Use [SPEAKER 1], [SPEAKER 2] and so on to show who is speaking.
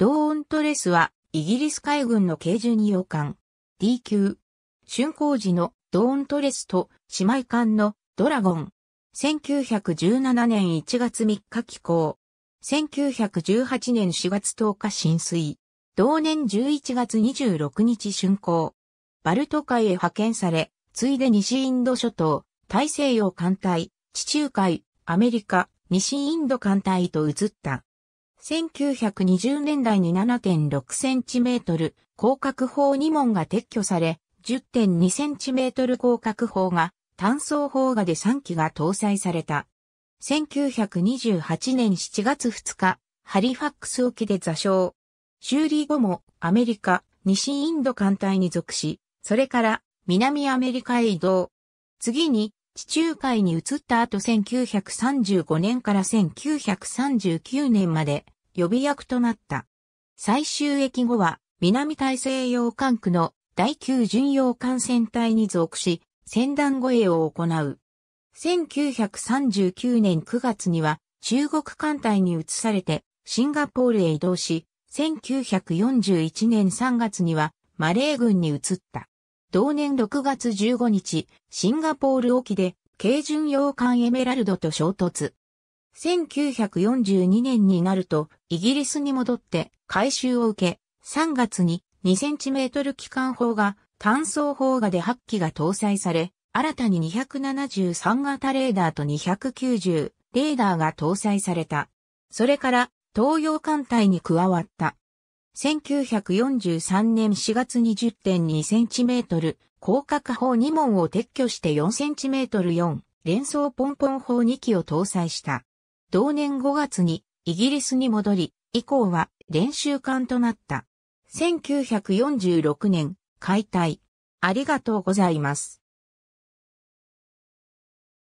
[SPEAKER 1] ドーントレスは、イギリス海軍の軽巡洋艦、D 級、竣工時のドーントレスと姉妹艦のドラゴン。1917年1月3日寄港。1918年4月10日浸水。同年11月26日竣工。バルト海へ派遣され、ついで西インド諸島、大西洋艦隊、地中海、アメリカ、西インド艦隊と移った。1920年代に 7.6cm 広角砲2門が撤去され、10.2cm 広角砲が単装砲画で3機が搭載された。1928年7月2日、ハリファックス沖で座礁。修理後もアメリカ、西インド艦隊に属し、それから南アメリカへ移動。次に地中海に移った後1935年から1939年まで予備役となった。最終役後は南大西洋艦区の第9巡洋艦船隊に属し、船団護衛を行う。1939年9月には中国艦隊に移されてシンガポールへ移動し、1941年3月にはマレー軍に移った。同年6月15日、シンガポール沖で、軽巡洋艦エメラルドと衝突。1942年になると、イギリスに戻って回収を受け、3月に2トル機関砲が単装砲がで8機が搭載され、新たに273型レーダーと290レーダーが搭載された。それから東洋艦隊に加わった。1943年4月 20.2cm、広角砲2門を撤去して 4cm4、連装ポンポン砲2機を搭載した。同年5月にイギリスに戻り、以降は練習艦となった。1946年、解体。ありがとうございます。